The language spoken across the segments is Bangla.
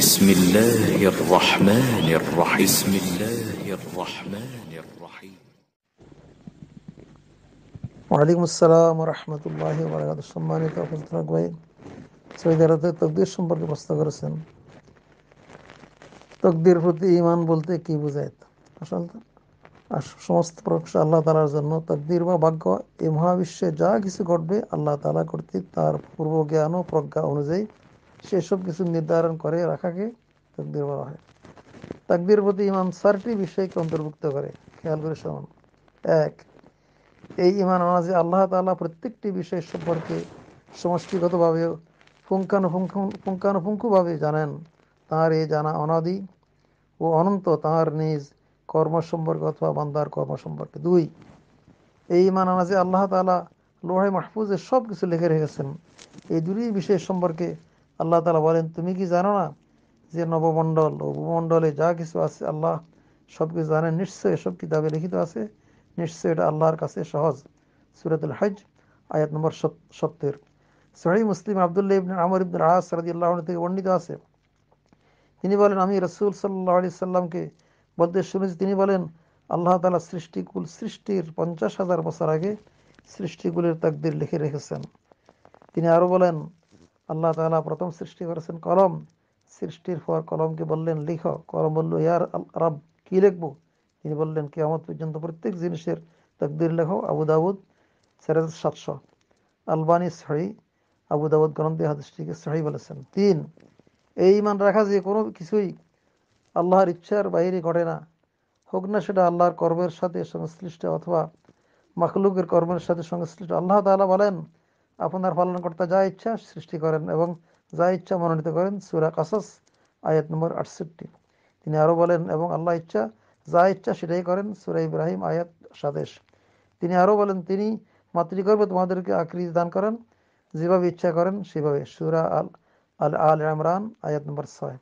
بسم الله الرحمن الرحيم بسم الله الرحمن الرحيم وعليكم ওয়ালাইকুম আসসালাম রহমতুল্লাহ বরাকাত সম্মানিত হজরত ভাই সৌদি আরবে তকদির সম্পর্কে প্রশ্ন سن تقدير প্রতি ইমান বলতে কি বোঝায় আসল সমস্ত প্রকাশ আল্লাহ তালার জন্য তকদির বা ভাগ্য এই মহাবিশ্বে যা কিছু ঘটবে আল্লাহ তালা কর্তৃক তার পূর্ব জ্ঞান ও প্রজ্ঞা অনুযায়ী সেসব কিছু নির্ধারণ করে রাখাকে তাকদির বলা হয় তাকদির প্রতি ইমাম চারটি বিষয়কে অন্তর্ভুক্ত করে খেয়াল করে শুনুন এক এই ইমান আনাজে আল্লাহ তালা প্রত্যেকটি বিষয় সম্পর্কে সমষ্টিগতভাবে পুঙ্খানুপুঙ্খ পুঙ্খানুপুঙ্খভাবে জানেন তাঁর এই জানা অনাদি ও অনন্ত তাঁর নিজ কর্ম সম্পর্কে অথবা বান্দার কর্ম সম্পর্কে দুই এই ইমান আনাজে আল্লাহ তালা লোহাই মাহফুজে সব কিছু লিখে রেখেছেন এই দুটি বিষয় সম্পর্কে আল্লাহ তালা বলেন তুমি কি জানো না যে নবমণ্ডল উপমণ্ডলে যা কিছু আছে আল্লাহ সব কিছু জানেন নিশ্চয় এসব কিতাবে লিখিত আছে নিশ্চয় এটা আল্লাহর কাছে সহজ সুরাতুল হজ আয়াত নম্বর সত্তর সহি মুসলিম আবদুল্লাহ ইবিন আমর ইবন রাহাস আল্লাহ থেকে বর্ণিত আছে তিনি বলেন আমি রসুল সাল্লাহ আলি সাল্লামকে বলতে শুনেছি তিনি বলেন আল্লাহ তালা সৃষ্টিকুল সৃষ্টির পঞ্চাশ হাজার বছর আগে সৃষ্টিগুলির তাকদির লিখে রেখেছেন তিনি আরও বলেন আল্লাহ তালা প্রথম সৃষ্টি করেছেন কলম সৃষ্টির পর কলমকে বললেন লিখো কলম বলল ইয়ার রব কী লিখবো তিনি বললেন আমার পর্যন্ত প্রত্যেক জিনিসের তকদির লেখো আবু দাউদ সেরাজ সাতশো আলবানি সহি আবু দাউদ গ্রন্থে হাদিসটিকে সহি বলেছেন তিন এই মান রাখা যে কোনো কিছুই আল্লাহর ইচ্ছার বাইরে ঘটে না হোক না সেটা আল্লাহর কর্মের সাথে সংশ্লিষ্ট অথবা মাখলুকের কর্মের সাথে সংশ্লিষ্ট আল্লাহ তালা বলেন আপনার পালনকর্তা যা ইচ্ছা সৃষ্টি করেন এবং যা ইচ্ছা মনোনীত করেন সুরা কাসাস আয়াত নম্বর আটষট্টি তিনি আরও বলেন এবং আল্লাহ ইচ্ছা যা ইচ্ছা সেটাই করেন সুরা ইব্রাহিম আয়াত সাদেশ তিনি আরও বলেন তিনি মাতৃগর্ভে তোমাদেরকে আকৃতি দান করেন যেভাবে ইচ্ছা করেন সেভাবে সুরা আল আল আল ইমরান আয়াত নম্বর ছয়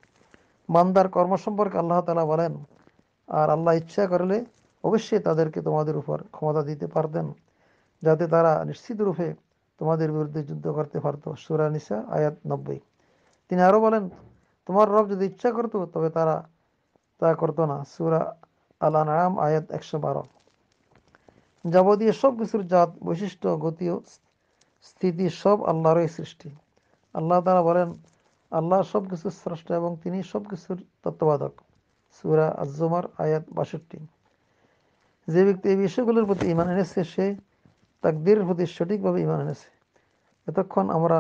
মান্দার কর্ম সম্পর্কে আল্লাহ তালা বলেন আর আল্লাহ ইচ্ছা করলে অবশ্যই তাদেরকে তোমাদের উপর ক্ষমতা দিতে পারতেন যাতে তারা নিশ্চিত রূপে তোমাদের বিরুদ্ধে যুদ্ধ করতে পারত সুরানিসা আয়াত নব্বই তিনি আরও বলেন তোমার রব যদি ইচ্ছা করতো তবে তারা তা করতো না সুরা আলান আয়াত একশো বারো যাবতীয় সব কিছুর জাত বৈশিষ্ট্য গতীয় স্থিতি সব আল্লাহরই সৃষ্টি আল্লাহ তারা বলেন আল্লাহ সব কিছুর স্রষ্ট এবং তিনি সব কিছুর তত্ত্বাবধক সুরা আজমার আয়াত বাষট্টি যে ব্যক্তি এই বিষয়গুলোর প্রতি ইমান এনেছে সে তাকদীরের প্রতি সঠিকভাবে ইমান এনেছে এতক্ষণ আমরা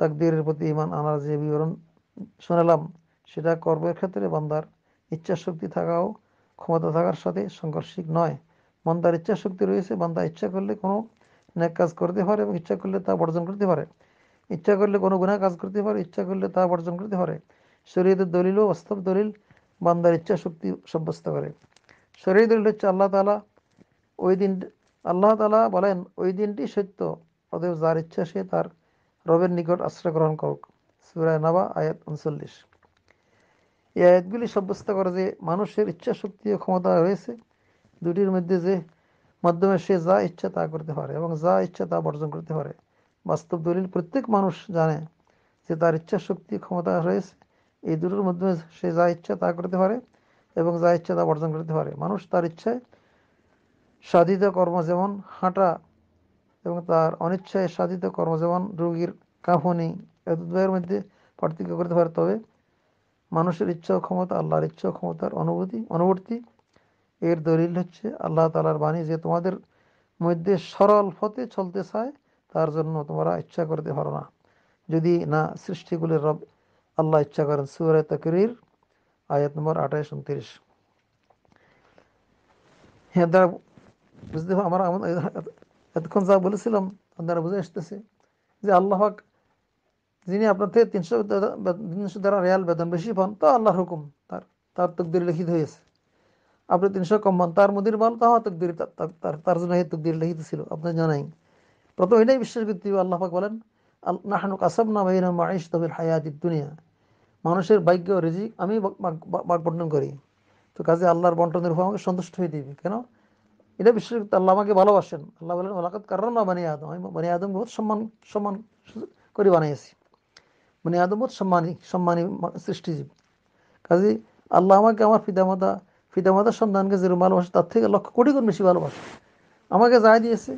তাকদীরের প্রতি ইমান আনার যে বিবরণ শোনালাম সেটা কর্মের ক্ষেত্রে বান্দার ইচ্ছাশক্তি থাকাও ক্ষমতা থাকার সাথে সংঘর্ষিক নয় বান্দার ইচ্ছাশক্তি রয়েছে বান্দা ইচ্ছা করলে কোনো ন্যাক কাজ করতে পারে এবং ইচ্ছা করলে তা বর্জন করতে পারে ইচ্ছা করলে কোনো গুণা কাজ করতে পারে ইচ্ছা করলে তা বর্জন করতে পারে শরীরের দলিল ও বাস্তব দলিল বান্দার ইচ্ছা শক্তি সাব্যস্ত করে শরীর দলিল হচ্ছে আল্লাহ তালা ওই দিন আল্লাহ তালা বলেন ওই দিনটি সত্য অতএব যার ইচ্ছা সে তার রবের নিকট আশ্রয় গ্রহণ করুক সুরায় নাবা আয়াত উনচল্লিশ এই আয়াতগুলি সাব্যস্ত করে যে মানুষের ইচ্ছা শক্তি ও ক্ষমতা রয়েছে দুটির মধ্যে যে মাধ্যমে সে যা ইচ্ছা তা করতে পারে এবং যা ইচ্ছা তা বর্জন করতে পারে বাস্তব দলিল প্রত্যেক মানুষ জানে যে তার ইচ্ছা শক্তি ক্ষমতা রয়েছে এই দুটোর মাধ্যমে সে যা ইচ্ছা তা করতে পারে এবং যা ইচ্ছা তা বর্জন করতে পারে মানুষ তার ইচ্ছায় সাধিত কর্ম যেমন হাঁটা এবং তার অনিচ্ছায় সাধিত কর্ম যেমন রোগীর কাঁপুনি এতদ্বয়ের মধ্যে পার্থক্য করতে পারে তবে মানুষের ইচ্ছা ক্ষমতা আল্লাহর ইচ্ছা ক্ষমতার অনুভূতি অনুবর্তী এর দলিল হচ্ছে আল্লাহ তালার বাণী যে তোমাদের মধ্যে সরল পথে চলতে চায় তার জন্য তোমরা ইচ্ছা করতে পারো না যদি না সৃষ্টিগুলির রব আল্লাহ ইচ্ছা করেন সুরায় তকরির আয়াত নম্বর আঠাশ উনত্রিশ হ্যাঁ দ্বারা বুঝতে আমার এতক্ষণ যা বলেছিলাম আপনারা বুঝে আসতেছে যে আল্লাহাক যিনি আপনার থেকে তিনশো তিনশো দ্বারা রেয়াল বেতন বেশি পান তো আল্লাহর হুকুম তার তার তকদির লিখিত হয়েছে আপনি তিনশো কম পান তার মুদির মাল তাহা তকদির তার জন্য এই তকদির লিখিত ছিল আপনার জানাই প্রথম এটাই বিশ্বাস করতে হবে আল্লাহাক বলেন নাহানুক আসাম না ভাই না মাইশ তবে হায়াত দুনিয়া মানুষের ভাগ্য রিজিক আমি বাগ বন্টন করি তো কাজে আল্লাহর বন্টনের হওয়া আমাকে সন্তুষ্ট হয়ে দিবে কেন এটা বিশ্বাস করতে আল্লাহ আমাকে ভালোবাসেন আল্লাহ বলেন মালাকাত কারণ না বানিয়ে আদম আমি বানিয়ে আদম বহুত সম্মান সম্মান করে বানিয়েছি মানে আদম বহুত সম্মানী সম্মানী সৃষ্টিজীব কাজে আল্লাহ আমাকে আমার পিতামাতা পিতামাতার সন্তানকে যেরকম ভালোবাসে তার থেকে লক্ষ কোটি গুণ বেশি ভালোবাসে আমাকে যাই দিয়েছে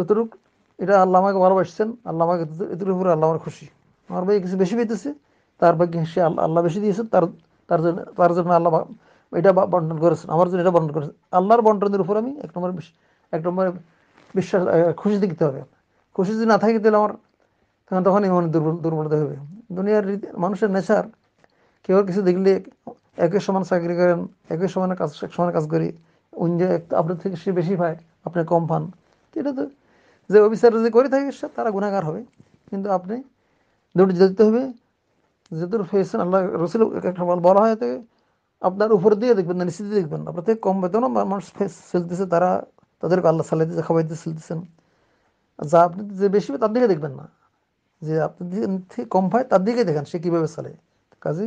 এতটুক এটা আল্লাহ আমাকে ভালোবাসছেন আল্লাহ আমাকে এতটুকু উপরে আল্লাহ আমার খুশি আমার ভাই কিছু বেশি পেতেছে তার ভাগ্যে সে আল্লাহ বেশি দিয়েছে তার তার জন্য তার জন্য আল্লাহ এটা বন্টন করেছেন আমার জন্য এটা বন্টন করেছেন আল্লাহর বন্টনের উপর আমি এক নম্বর এক নম্বরে বিশ্বাস খুশি দেখতে হবে খুশি যদি না থাকি তাহলে আমার তখন তখন ইমানের দুর্বল দুর্বলতা হবে দুনিয়ার রীতি মানুষের নেশার কেউ কিছু দেখলে একই সমান চাকরি করেন একই সমানে কাজ এক সমানে কাজ করি উন আপনার থেকে সে বেশি পায় আপনি কম পান এটা তো যে অফিসার যদি করে থাকে সে তারা গুণাগার হবে কিন্তু আপনি দৌড় যেতে হবে যেহেতু ফেসেন আল্লাহ রসুল একটা বলা হয় আপনার উপর দিয়ে দেখবেন মানে না নিচে দিয়ে দেখবেন আপনার থেকে কম বেতন মানুষ ফেলতেছে তারা তাদেরকে আল্লাহ সালাই দিতে খাবার দিতে ফেলতেছেন যা আপনি যে বেশি তার দিকে দেখবেন না যে আপনি থেকে কম হয় তার দিকে দেখেন সে কীভাবে চালে কাজে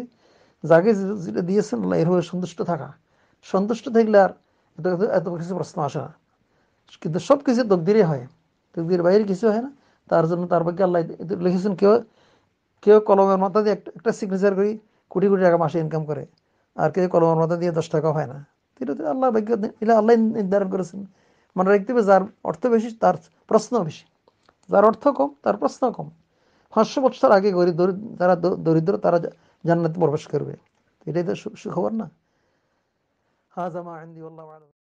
যাকে যেটা দিয়েছেন আল্লাহ এভাবে সন্তুষ্ট থাকা সন্তুষ্ট থাকলে আর এত এত কিছু প্রশ্ন আসে না কিন্তু সব কিছু তকদিরে হয় তকদির বাইরে কিছু হয় না তার জন্য তার পক্ষে আল্লাহ লিখেছেন কেউ কেউ কলমের মাথা দিয়ে একটা সিগনেচার করি কোটি কোটি টাকা মাসে ইনকাম করে আর কেউ কলমের মধ্যে দিয়ে দশ টাকা হয় না এটা আল্লাহ ভাগ্য এটা আল্লাহ নির্ধারণ করেছেন মনে রাখতে হবে যার অর্থ বেশি তার প্রশ্ন বেশি যার অর্থ কম তার প্রশ্ন কম পাঁচশো বছর আগে গরিব যারা দরিদ্র তারা জান্নাতে প্রবেশ করবে এটাই তো সুখবর না হা আমার আন্দি আল্লাহ